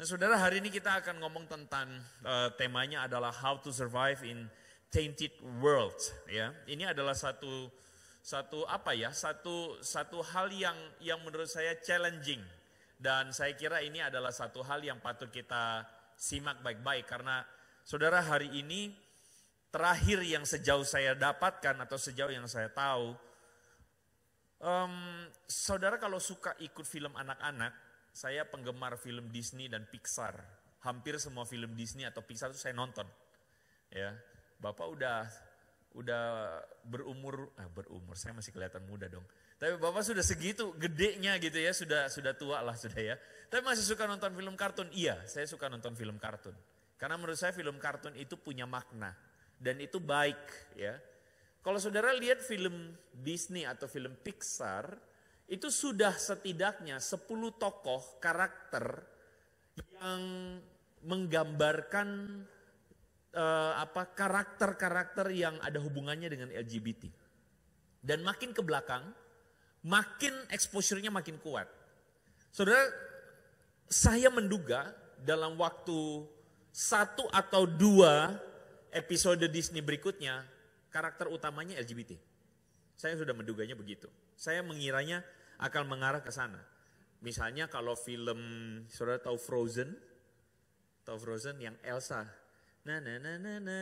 Nah saudara hari ini kita akan ngomong tentang uh, temanya adalah how to survive in tainted world ya. Ini adalah satu satu apa ya? Satu satu hal yang yang menurut saya challenging dan saya kira ini adalah satu hal yang patut kita simak baik-baik karena saudara hari ini terakhir yang sejauh saya dapatkan atau sejauh yang saya tahu um, saudara kalau suka ikut film anak-anak saya penggemar film Disney dan Pixar. Hampir semua film Disney atau Pixar itu saya nonton. Ya, Bapak udah udah berumur, eh, berumur, saya masih kelihatan muda dong. Tapi Bapak sudah segitu gedenya gitu ya, sudah sudah tua lah sudah ya. Tapi masih suka nonton film kartun? Iya, saya suka nonton film kartun. Karena menurut saya film kartun itu punya makna dan itu baik ya. Kalau saudara lihat film Disney atau film Pixar, itu sudah setidaknya 10 tokoh karakter yang menggambarkan eh, apa karakter-karakter yang ada hubungannya dengan LGBT. Dan makin ke belakang, makin exposure-nya makin kuat. Saudara, saya menduga dalam waktu satu atau dua episode Disney berikutnya, karakter utamanya LGBT. Saya sudah menduganya begitu. Saya mengiranya akan mengarah ke sana. Misalnya kalau film saudara tahu Frozen, tahu Frozen yang Elsa, na na na na na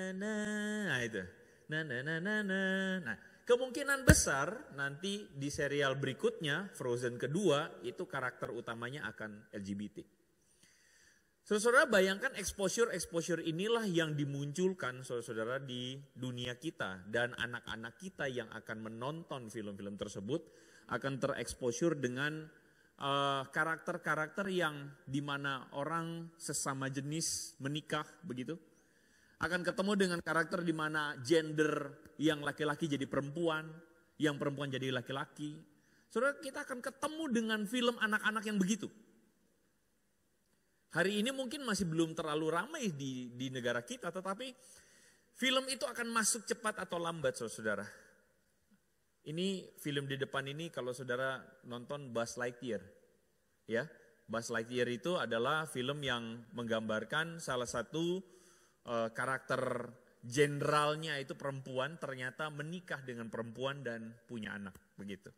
nah, itu, na na na na na. Nah, kemungkinan besar nanti di serial berikutnya Frozen kedua itu karakter utamanya akan LGBT. Saudara bayangkan exposure-exposure inilah yang dimunculkan saudara-saudara di dunia kita dan anak-anak kita yang akan menonton film-film tersebut akan tereksposur dengan eh, karakter-karakter uh, di mana yang dimana orang sesama jenis menikah begitu akan ketemu dengan karakter di mana gender yang laki-laki jadi perempuan, yang perempuan jadi laki-laki. Saudara, kita akan ketemu dengan film anak-anak yang begitu. Hari ini mungkin masih belum terlalu ramai di, di negara kita, tetapi film itu akan masuk cepat atau lambat, saudara ini film di depan ini kalau saudara nonton Buzz Lightyear. Ya, Buzz Lightyear itu adalah film yang menggambarkan salah satu uh, karakter jenderalnya itu perempuan ternyata menikah dengan perempuan dan punya anak begitu.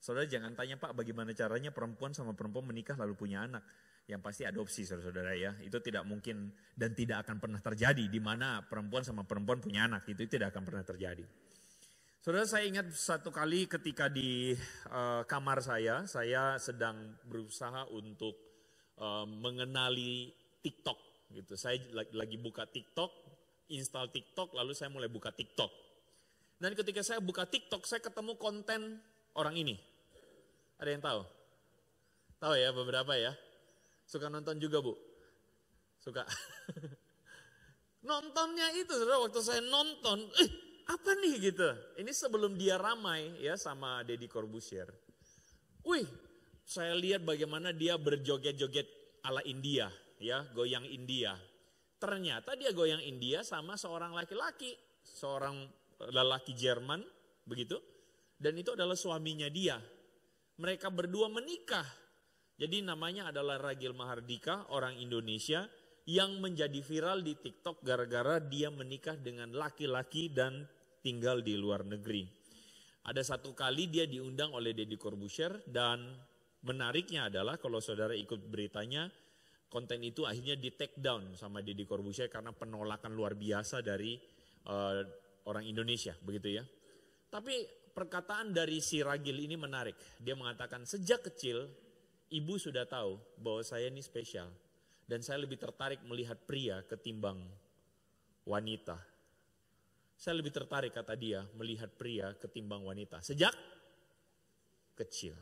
Saudara jangan tanya Pak bagaimana caranya perempuan sama perempuan menikah lalu punya anak. Yang pasti adopsi saudara-saudara ya. Itu tidak mungkin dan tidak akan pernah terjadi di mana perempuan sama perempuan punya anak. Itu tidak akan pernah terjadi. Saudara saya ingat satu kali ketika di uh, kamar saya, saya sedang berusaha untuk uh, mengenali TikTok gitu. Saya lagi buka TikTok, install TikTok, lalu saya mulai buka TikTok. Dan ketika saya buka TikTok, saya ketemu konten orang ini. Ada yang tahu? Tahu ya beberapa ya? Suka nonton juga bu? Suka. Nontonnya itu saudara waktu saya nonton, eh apa nih gitu. Ini sebelum dia ramai ya sama Deddy Corbusier. Wih, saya lihat bagaimana dia berjoget-joget ala India ya, goyang India. Ternyata dia goyang India sama seorang laki-laki, seorang eh, lelaki Jerman begitu. Dan itu adalah suaminya dia. Mereka berdua menikah. Jadi namanya adalah Ragil Mahardika, orang Indonesia yang menjadi viral di TikTok gara-gara dia menikah dengan laki-laki dan tinggal di luar negeri. Ada satu kali dia diundang oleh Deddy Corbusier dan menariknya adalah kalau saudara ikut beritanya, konten itu akhirnya di take down sama Deddy Corbusier karena penolakan luar biasa dari uh, orang Indonesia, begitu ya. Tapi perkataan dari si Ragil ini menarik. Dia mengatakan sejak kecil ibu sudah tahu bahwa saya ini spesial dan saya lebih tertarik melihat pria ketimbang wanita. Saya lebih tertarik kata dia melihat pria ketimbang wanita sejak kecil.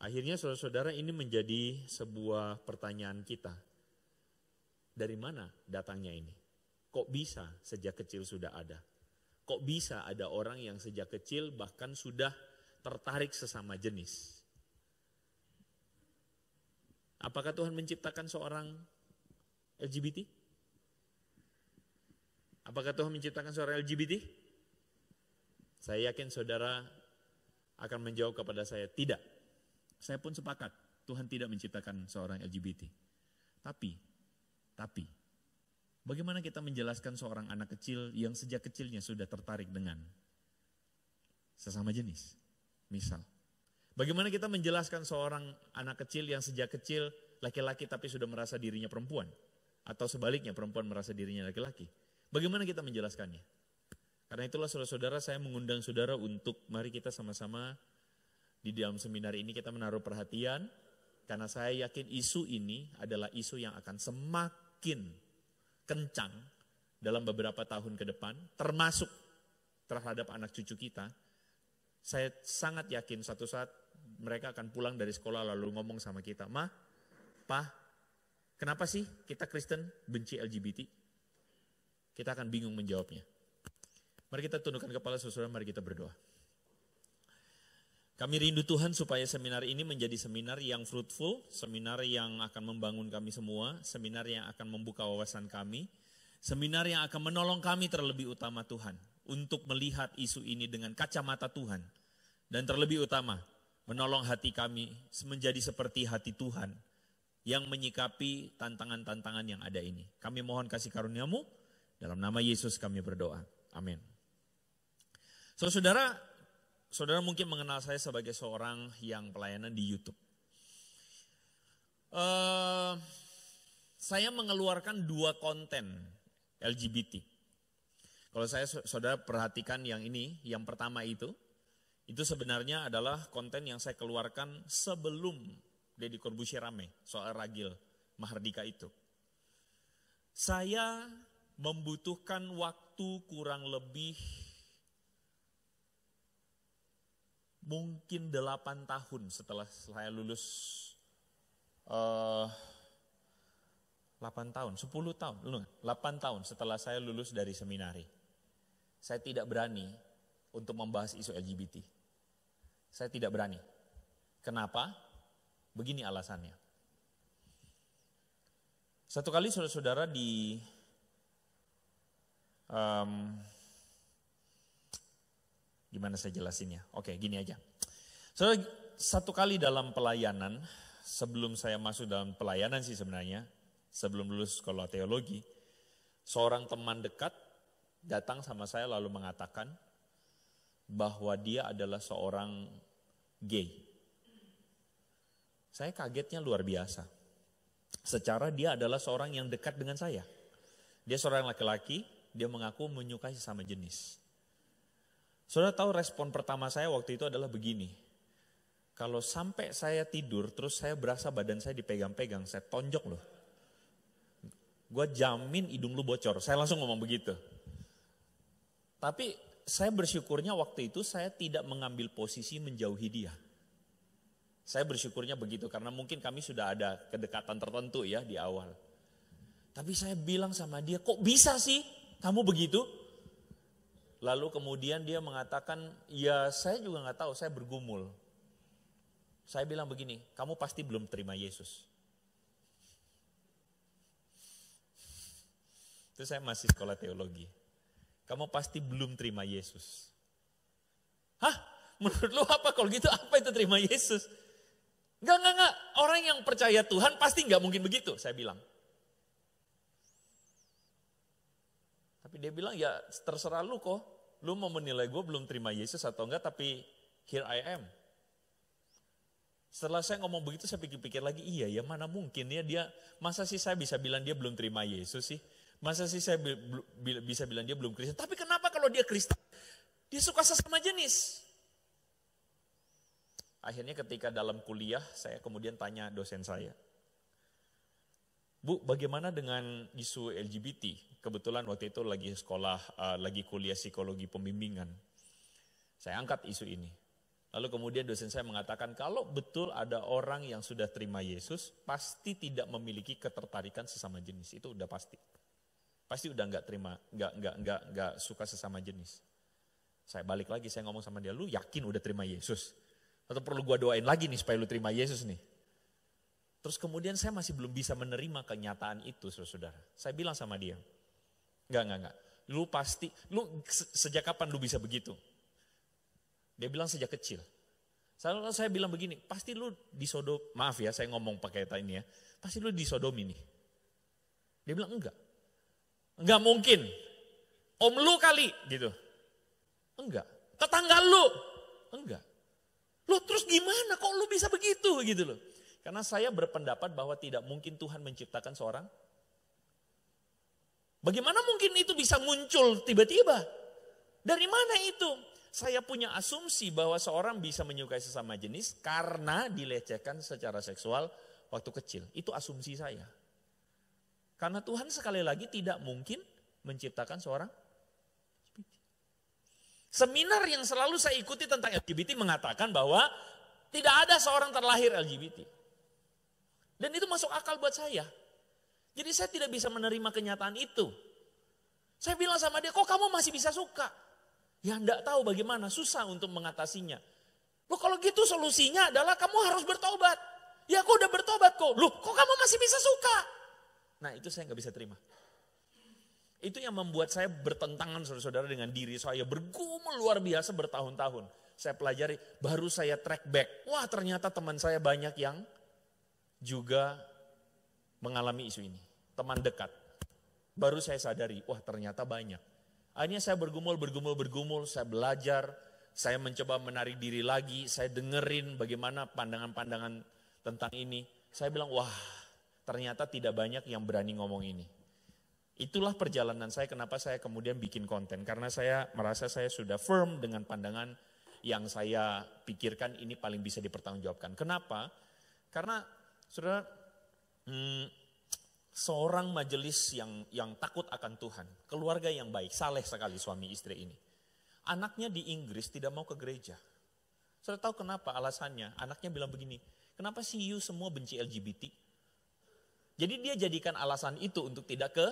Akhirnya saudara-saudara ini menjadi sebuah pertanyaan kita. Dari mana datangnya ini? Kok bisa sejak kecil sudah ada? Kok bisa ada orang yang sejak kecil bahkan sudah tertarik sesama jenis? Apakah Tuhan menciptakan seorang LGBT? Apakah Tuhan menciptakan seorang LGBT? Saya yakin saudara akan menjawab kepada saya, tidak. Saya pun sepakat, Tuhan tidak menciptakan seorang LGBT. Tapi, tapi, bagaimana kita menjelaskan seorang anak kecil yang sejak kecilnya sudah tertarik dengan sesama jenis? Misal, bagaimana kita menjelaskan seorang anak kecil yang sejak kecil laki-laki tapi sudah merasa dirinya perempuan? Atau sebaliknya perempuan merasa dirinya laki-laki? Bagaimana kita menjelaskannya? Karena itulah saudara-saudara saya mengundang saudara untuk mari kita sama-sama di dalam seminar ini kita menaruh perhatian karena saya yakin isu ini adalah isu yang akan semakin kencang dalam beberapa tahun ke depan termasuk terhadap anak cucu kita. Saya sangat yakin satu saat mereka akan pulang dari sekolah lalu ngomong sama kita, "Ma, Pa, kenapa sih kita Kristen benci LGBT?" Kita akan bingung menjawabnya. Mari kita tundukkan kepala saudara, mari kita berdoa. Kami rindu Tuhan supaya seminar ini menjadi seminar yang fruitful, seminar yang akan membangun kami semua, seminar yang akan membuka wawasan kami, seminar yang akan menolong kami terlebih utama Tuhan untuk melihat isu ini dengan kacamata Tuhan. Dan terlebih utama, menolong hati kami menjadi seperti hati Tuhan yang menyikapi tantangan-tantangan yang ada ini. Kami mohon kasih karuniamu, dalam nama Yesus kami berdoa. Amin. So, saudara, saudara mungkin mengenal saya sebagai seorang yang pelayanan di YouTube. Uh, saya mengeluarkan dua konten LGBT. Kalau saya saudara perhatikan yang ini, yang pertama itu, itu sebenarnya adalah konten yang saya keluarkan sebelum Deddy Corbusier rame soal ragil Mahardika itu. Saya membutuhkan waktu kurang lebih mungkin delapan tahun setelah saya lulus uh, eh, 8 tahun, 10 tahun, 8 tahun setelah saya lulus dari seminari. Saya tidak berani untuk membahas isu LGBT. Saya tidak berani. Kenapa? Begini alasannya. Satu kali saudara-saudara di um, gimana saya jelasinnya? Oke, gini aja. So, satu kali dalam pelayanan, sebelum saya masuk dalam pelayanan sih sebenarnya, sebelum lulus sekolah teologi, seorang teman dekat datang sama saya lalu mengatakan bahwa dia adalah seorang gay. Saya kagetnya luar biasa. Secara dia adalah seorang yang dekat dengan saya. Dia seorang laki-laki, dia mengaku menyukai sesama jenis. Saudara tahu respon pertama saya waktu itu adalah begini. Kalau sampai saya tidur terus saya berasa badan saya dipegang-pegang, saya tonjok loh. Gue jamin hidung lu bocor, saya langsung ngomong begitu. Tapi saya bersyukurnya waktu itu saya tidak mengambil posisi menjauhi dia. Saya bersyukurnya begitu karena mungkin kami sudah ada kedekatan tertentu ya di awal. Tapi saya bilang sama dia, kok bisa sih kamu begitu? Lalu kemudian dia mengatakan, ya saya juga nggak tahu, saya bergumul. Saya bilang begini, kamu pasti belum terima Yesus. Itu saya masih sekolah teologi. Kamu pasti belum terima Yesus. Hah? Menurut lu apa? Kalau gitu apa itu terima Yesus? Enggak, enggak, enggak. Orang yang percaya Tuhan pasti enggak mungkin begitu, saya bilang. Tapi dia bilang, ya terserah lu kok. Lu mau menilai gue belum terima Yesus atau enggak, tapi here I am. Setelah saya ngomong begitu, saya pikir-pikir lagi, iya ya mana mungkin ya dia, masa sih saya bisa bilang dia belum terima Yesus sih? Masa sih saya bisa bilang dia belum Kristen? Tapi kenapa kalau dia Kristen, dia suka sesama jenis? Akhirnya ketika dalam kuliah, saya kemudian tanya dosen saya, Bu, bagaimana dengan isu LGBT? Kebetulan waktu itu lagi sekolah, uh, lagi kuliah psikologi pembimbingan. Saya angkat isu ini. Lalu kemudian dosen saya mengatakan, kalau betul ada orang yang sudah terima Yesus, pasti tidak memiliki ketertarikan sesama jenis. Itu udah pasti. Pasti udah nggak terima, nggak nggak nggak nggak suka sesama jenis. Saya balik lagi, saya ngomong sama dia, lu yakin udah terima Yesus? Atau perlu gua doain lagi nih supaya lu terima Yesus nih? Terus kemudian saya masih belum bisa menerima kenyataan itu, saudara-saudara. Saya bilang sama dia, enggak, enggak, enggak. Lu pasti, lu sejak kapan lu bisa begitu? Dia bilang sejak kecil. Saya, saya bilang begini, pasti lu disodom, maaf ya saya ngomong pakai kata ini ya, pasti lu disodomi nih. Dia bilang enggak. Enggak mungkin. Om lu kali gitu. Enggak. Tetangga lu. Enggak. lu terus gimana kok lu bisa begitu gitu loh. Karena saya berpendapat bahwa tidak mungkin Tuhan menciptakan seorang. Bagaimana mungkin itu bisa muncul tiba-tiba? Dari mana itu? Saya punya asumsi bahwa seorang bisa menyukai sesama jenis karena dilecehkan secara seksual waktu kecil. Itu asumsi saya. Karena Tuhan sekali lagi tidak mungkin menciptakan seorang Seminar yang selalu saya ikuti tentang LGBT mengatakan bahwa tidak ada seorang terlahir LGBT. Dan itu masuk akal buat saya. Jadi saya tidak bisa menerima kenyataan itu. Saya bilang sama dia, kok kamu masih bisa suka? Ya enggak tahu bagaimana, susah untuk mengatasinya. Loh kalau gitu solusinya adalah kamu harus bertobat. Ya aku udah bertobat kok. Loh kok kamu masih bisa suka? Nah itu saya nggak bisa terima. Itu yang membuat saya bertentangan saudara-saudara dengan diri saya. Bergumul luar biasa bertahun-tahun. Saya pelajari, baru saya track back. Wah ternyata teman saya banyak yang juga mengalami isu ini. Teman dekat. Baru saya sadari, wah ternyata banyak. Akhirnya saya bergumul, bergumul, bergumul, saya belajar, saya mencoba menarik diri lagi, saya dengerin bagaimana pandangan-pandangan tentang ini. Saya bilang, wah ternyata tidak banyak yang berani ngomong ini. Itulah perjalanan saya kenapa saya kemudian bikin konten. Karena saya merasa saya sudah firm dengan pandangan yang saya pikirkan ini paling bisa dipertanggungjawabkan. Kenapa? Karena Saudara, hmm, seorang majelis yang yang takut akan Tuhan, keluarga yang baik, saleh sekali suami istri ini. Anaknya di Inggris tidak mau ke gereja. Saudara tahu kenapa alasannya? Anaknya bilang begini, kenapa sih you semua benci LGBT? Jadi dia jadikan alasan itu untuk tidak ke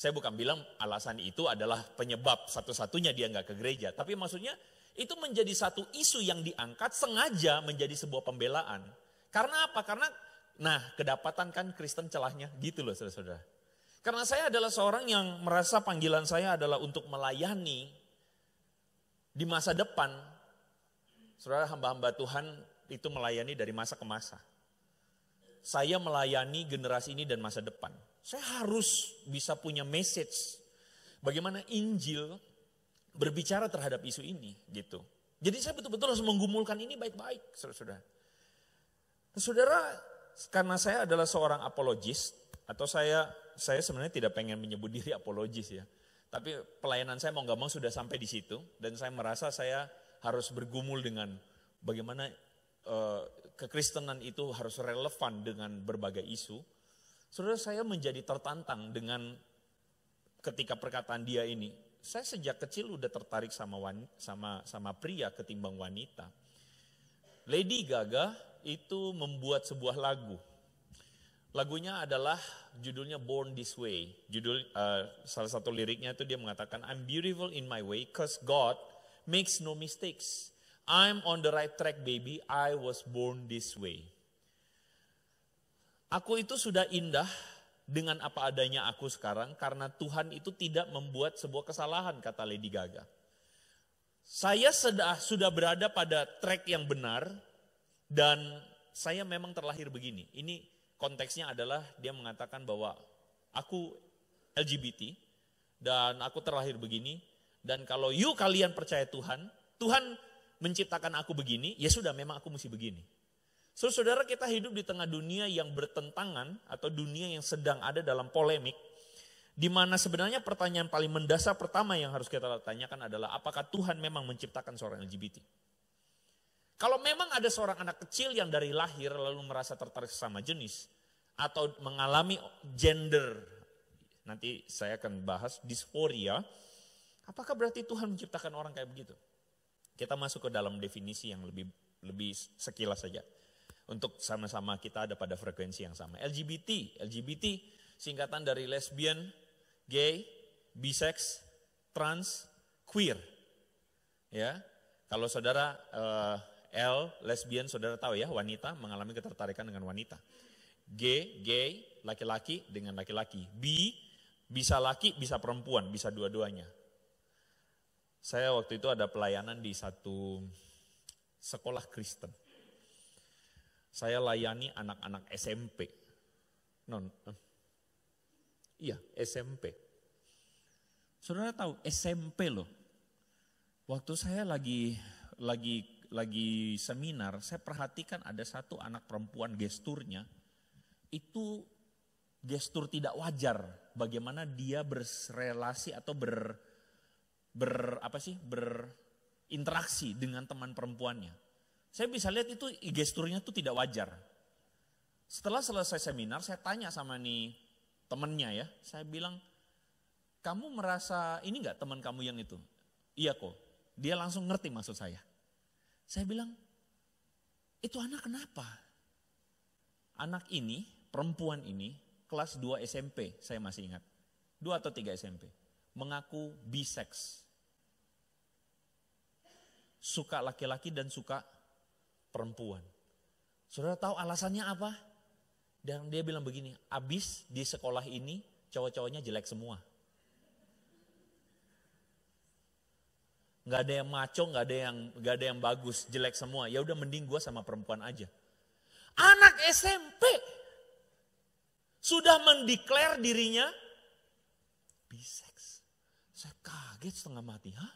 saya bukan bilang alasan itu adalah penyebab satu-satunya dia nggak ke gereja, tapi maksudnya itu menjadi satu isu yang diangkat sengaja menjadi sebuah pembelaan. Karena apa? Karena Nah, kedapatan kan Kristen celahnya gitu loh saudara-saudara. Karena saya adalah seorang yang merasa panggilan saya adalah untuk melayani di masa depan. Saudara hamba-hamba Tuhan itu melayani dari masa ke masa. Saya melayani generasi ini dan masa depan. Saya harus bisa punya message bagaimana Injil berbicara terhadap isu ini gitu. Jadi saya betul-betul harus menggumulkan ini baik-baik, saudara-saudara. Saudara, -saudara. saudara karena saya adalah seorang apologis atau saya saya sebenarnya tidak pengen menyebut diri apologis ya. Tapi pelayanan saya mau nggak mau sudah sampai di situ dan saya merasa saya harus bergumul dengan bagaimana uh, kekristenan itu harus relevan dengan berbagai isu. Saudara saya menjadi tertantang dengan ketika perkataan dia ini. Saya sejak kecil udah tertarik sama wanita, sama sama pria ketimbang wanita. Lady Gaga itu membuat sebuah lagu. Lagunya adalah judulnya Born This Way. Judul uh, salah satu liriknya itu dia mengatakan I'm beautiful in my way cause God makes no mistakes. I'm on the right track baby. I was born this way. Aku itu sudah indah dengan apa adanya aku sekarang karena Tuhan itu tidak membuat sebuah kesalahan kata Lady Gaga. Saya sudah sudah berada pada track yang benar dan saya memang terlahir begini. Ini konteksnya adalah dia mengatakan bahwa aku LGBT dan aku terlahir begini. Dan kalau you kalian percaya Tuhan, Tuhan menciptakan aku begini, ya sudah memang aku mesti begini. So, saudara kita hidup di tengah dunia yang bertentangan atau dunia yang sedang ada dalam polemik. Di mana sebenarnya pertanyaan paling mendasar pertama yang harus kita tanyakan adalah apakah Tuhan memang menciptakan seorang LGBT? Kalau memang ada seorang anak kecil yang dari lahir lalu merasa tertarik sama jenis atau mengalami gender, nanti saya akan bahas disforia, apakah berarti Tuhan menciptakan orang kayak begitu? Kita masuk ke dalam definisi yang lebih lebih sekilas saja. Untuk sama-sama kita ada pada frekuensi yang sama. LGBT, LGBT singkatan dari lesbian, gay, bisex, trans, queer. Ya. Kalau saudara uh, L, lesbian, saudara tahu ya, wanita mengalami ketertarikan dengan wanita. G, gay, laki-laki dengan laki-laki. B, bisa laki, bisa perempuan, bisa dua-duanya. Saya waktu itu ada pelayanan di satu sekolah Kristen. Saya layani anak-anak SMP. Non, eh, iya SMP. Saudara tahu SMP loh. Waktu saya lagi lagi lagi seminar, saya perhatikan ada satu anak perempuan gesturnya itu gestur tidak wajar bagaimana dia berrelasi atau ber ber apa sih berinteraksi dengan teman perempuannya. Saya bisa lihat itu gesturnya itu tidak wajar. Setelah selesai seminar, saya tanya sama nih temennya ya, saya bilang, kamu merasa ini nggak teman kamu yang itu? Iya kok. Dia langsung ngerti maksud saya. Saya bilang, itu anak kenapa? Anak ini, perempuan ini, kelas 2 SMP, saya masih ingat. 2 atau 3 SMP. Mengaku biseks. Suka laki-laki dan suka perempuan. Saudara tahu alasannya apa? Dan dia bilang begini, abis di sekolah ini cowok-cowoknya jelek semua. nggak ada yang maco, nggak ada yang nggak ada yang bagus, jelek semua. Ya udah mending gue sama perempuan aja. Anak SMP sudah mendeklar dirinya bisex Saya kaget setengah mati, ha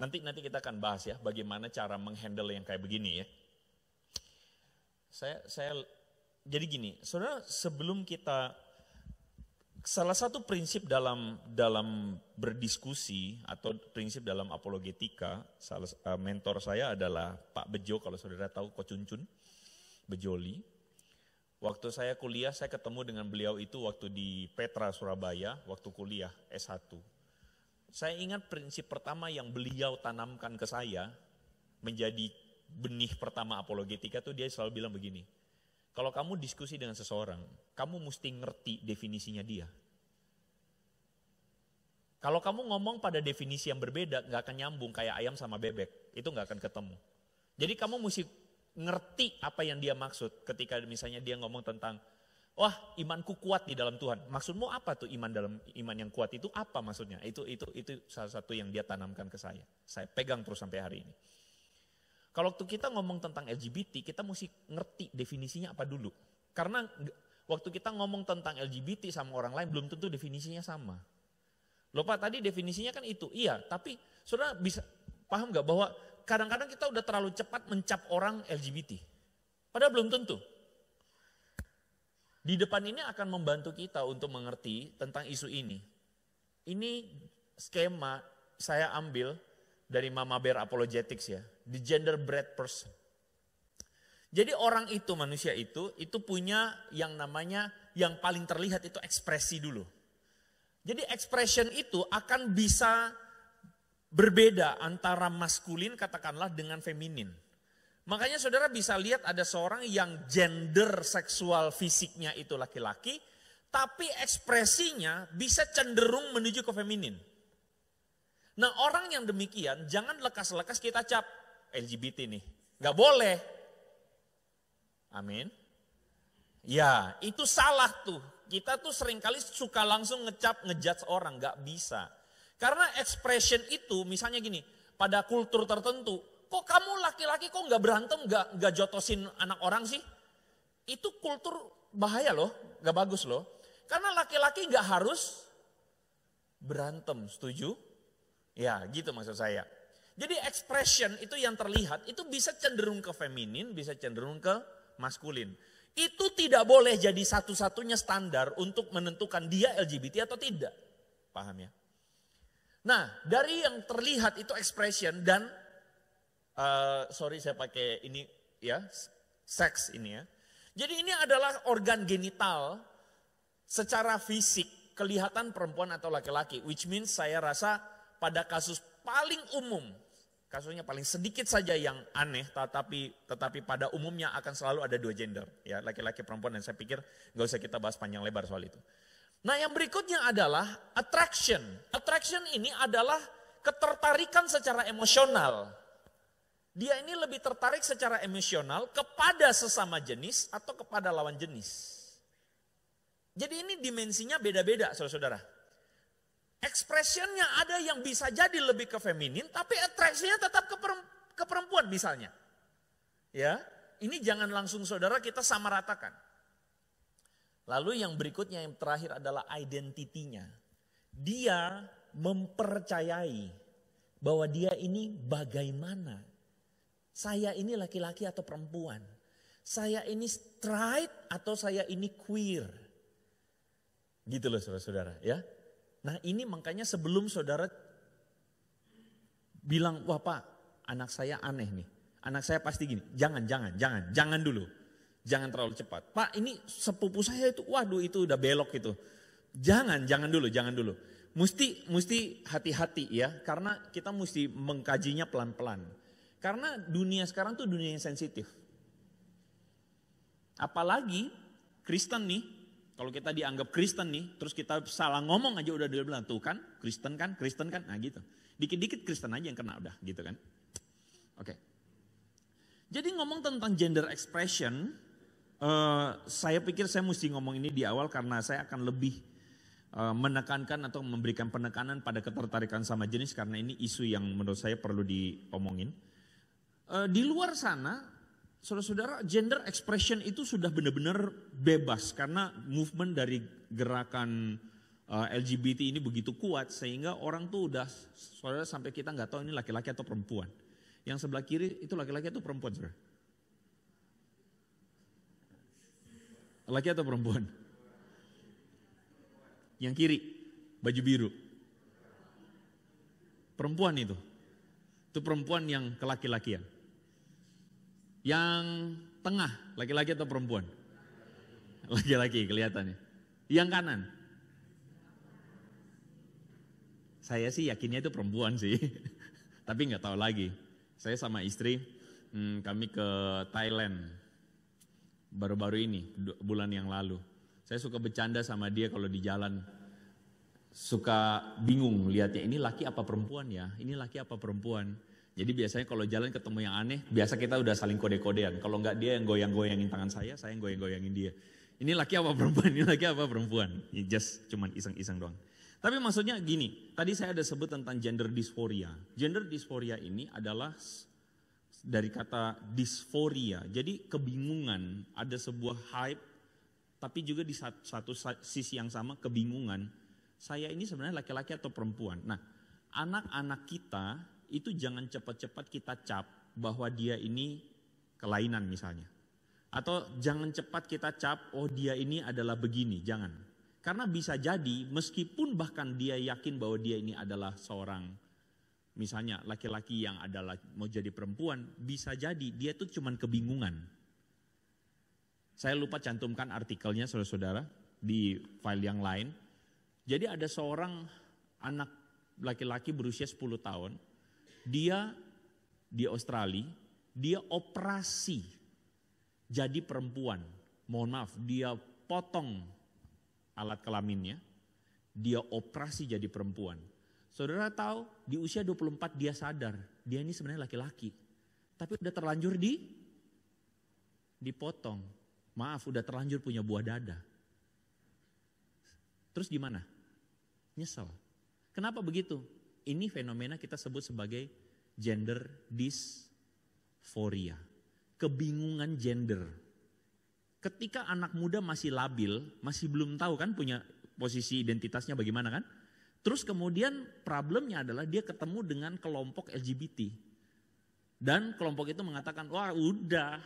Nanti nanti kita akan bahas ya bagaimana cara menghandle yang kayak begini ya. Saya saya jadi gini, saudara sebelum kita salah satu prinsip dalam dalam berdiskusi atau prinsip dalam apologetika, salah, eh, mentor saya adalah Pak Bejo kalau saudara tahu Kocuncun Bejoli. Waktu saya kuliah saya ketemu dengan beliau itu waktu di Petra Surabaya, waktu kuliah S1. Saya ingat prinsip pertama yang beliau tanamkan ke saya menjadi benih pertama apologetika tuh dia selalu bilang begini, kalau kamu diskusi dengan seseorang, kamu mesti ngerti definisinya dia. Kalau kamu ngomong pada definisi yang berbeda, nggak akan nyambung kayak ayam sama bebek. Itu nggak akan ketemu. Jadi kamu mesti ngerti apa yang dia maksud ketika misalnya dia ngomong tentang wah imanku kuat di dalam Tuhan. Maksudmu apa tuh iman dalam iman yang kuat itu apa maksudnya? Itu itu itu salah satu yang dia tanamkan ke saya. Saya pegang terus sampai hari ini. Kalau waktu kita ngomong tentang LGBT, kita mesti ngerti definisinya apa dulu. Karena waktu kita ngomong tentang LGBT sama orang lain belum tentu definisinya sama. Loh Pak tadi definisinya kan itu. Iya, tapi saudara bisa paham gak bahwa kadang-kadang kita udah terlalu cepat mencap orang LGBT. Padahal belum tentu. Di depan ini akan membantu kita untuk mengerti tentang isu ini. Ini skema saya ambil dari Mama Bear Apologetics ya, the gender bread person. Jadi orang itu, manusia itu, itu punya yang namanya, yang paling terlihat itu ekspresi dulu. Jadi expression itu akan bisa berbeda antara maskulin katakanlah dengan feminin. Makanya saudara bisa lihat ada seorang yang gender seksual fisiknya itu laki-laki, tapi ekspresinya bisa cenderung menuju ke feminin. Nah orang yang demikian jangan lekas-lekas kita cap LGBT nih. Gak boleh. Amin. Ya itu salah tuh. Kita tuh seringkali suka langsung ngecap, ngejudge orang. Gak bisa. Karena expression itu misalnya gini. Pada kultur tertentu. Kok kamu laki-laki kok gak berantem, gak, gak jotosin anak orang sih? Itu kultur bahaya loh. Gak bagus loh. Karena laki-laki gak harus berantem. Setuju? Ya gitu maksud saya. Jadi expression itu yang terlihat itu bisa cenderung ke feminin, bisa cenderung ke maskulin. Itu tidak boleh jadi satu-satunya standar untuk menentukan dia LGBT atau tidak. Paham ya? Nah dari yang terlihat itu expression dan uh, sorry saya pakai ini ya seks ini ya. Jadi ini adalah organ genital secara fisik kelihatan perempuan atau laki-laki. Which means saya rasa pada kasus paling umum, kasusnya paling sedikit saja yang aneh, tetapi tetapi pada umumnya akan selalu ada dua gender, ya laki-laki perempuan dan saya pikir nggak usah kita bahas panjang lebar soal itu. Nah yang berikutnya adalah attraction. Attraction ini adalah ketertarikan secara emosional. Dia ini lebih tertarik secara emosional kepada sesama jenis atau kepada lawan jenis. Jadi ini dimensinya beda-beda saudara-saudara. Ekspresinya ada yang bisa jadi lebih ke feminin, tapi atraksinya tetap ke perempuan misalnya. Ya, ini jangan langsung saudara kita sama ratakan. Lalu yang berikutnya yang terakhir adalah identitinya. Dia mempercayai bahwa dia ini bagaimana. Saya ini laki-laki atau perempuan. Saya ini straight atau saya ini queer. Gitu loh saudara-saudara ya. Nah ini makanya sebelum saudara bilang, wah pak anak saya aneh nih. Anak saya pasti gini, jangan, jangan, jangan, jangan dulu. Jangan terlalu cepat. Pak ini sepupu saya itu, waduh itu udah belok itu. Jangan, jangan dulu, jangan dulu. Mesti, mesti hati-hati ya, karena kita mesti mengkajinya pelan-pelan. Karena dunia sekarang tuh dunia yang sensitif. Apalagi Kristen nih, kalau kita dianggap Kristen nih, terus kita salah ngomong aja udah dia bilang, tuh kan Kristen kan, Kristen kan, nah gitu. Dikit-dikit Kristen aja yang kena udah gitu kan. Oke. Okay. Jadi ngomong tentang gender expression, uh, saya pikir saya mesti ngomong ini di awal karena saya akan lebih uh, menekankan atau memberikan penekanan pada ketertarikan sama jenis karena ini isu yang menurut saya perlu diomongin. Eh, di luar sana Saudara-saudara, gender expression itu sudah benar-benar bebas karena movement dari gerakan eh, LGBT ini begitu kuat sehingga orang tuh udah saudara sampai kita nggak tahu ini laki-laki atau perempuan. Yang sebelah kiri itu laki-laki atau perempuan, saudara? Laki atau perempuan? Yang kiri, baju biru. Perempuan itu. Itu perempuan yang kelaki-lakian. Yang tengah, laki-laki atau perempuan? Laki-laki kelihatannya. Yang kanan? Saya sih yakinnya itu perempuan sih. Tapi nggak tahu lagi. Saya sama istri, hmm, kami ke Thailand. Baru-baru ini, bulan yang lalu. Saya suka bercanda sama dia kalau di jalan. Suka bingung lihatnya, ini laki apa perempuan ya? Ini laki apa perempuan? Jadi biasanya kalau jalan ketemu yang aneh, biasa kita udah saling kode-kodean. Kalau nggak dia yang goyang-goyangin tangan saya, saya yang goyang-goyangin dia. Ini laki apa perempuan? Ini laki apa perempuan? Ini ya, just cuman iseng-iseng doang. Tapi maksudnya gini, tadi saya ada sebut tentang gender dysphoria. Gender dysphoria ini adalah dari kata dysphoria. Jadi kebingungan, ada sebuah hype, tapi juga di satu, satu sisi yang sama kebingungan. Saya ini sebenarnya laki-laki atau perempuan. Nah, anak-anak kita itu jangan cepat-cepat kita cap bahwa dia ini kelainan misalnya. Atau jangan cepat kita cap, oh dia ini adalah begini, jangan. Karena bisa jadi meskipun bahkan dia yakin bahwa dia ini adalah seorang misalnya laki-laki yang adalah mau jadi perempuan, bisa jadi dia itu cuman kebingungan. Saya lupa cantumkan artikelnya saudara-saudara di file yang lain. Jadi ada seorang anak laki-laki berusia 10 tahun dia di Australia, dia operasi jadi perempuan. Mohon maaf, dia potong alat kelaminnya, dia operasi jadi perempuan. Saudara tahu di usia 24 dia sadar, dia ini sebenarnya laki-laki. Tapi udah terlanjur di dipotong. Maaf, udah terlanjur punya buah dada. Terus gimana? Nyesel. Kenapa begitu? Ini fenomena kita sebut sebagai gender dysphoria, kebingungan gender. Ketika anak muda masih labil, masih belum tahu kan punya posisi identitasnya bagaimana kan? Terus kemudian problemnya adalah dia ketemu dengan kelompok LGBT. Dan kelompok itu mengatakan, wah udah,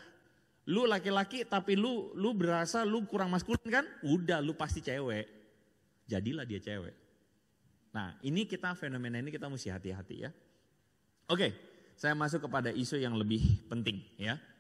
lu laki-laki tapi lu lu berasa lu kurang maskulin kan? Udah, lu pasti cewek. Jadilah dia cewek. Nah, ini kita fenomena ini kita mesti hati-hati ya. Oke, saya masuk kepada isu yang lebih penting ya.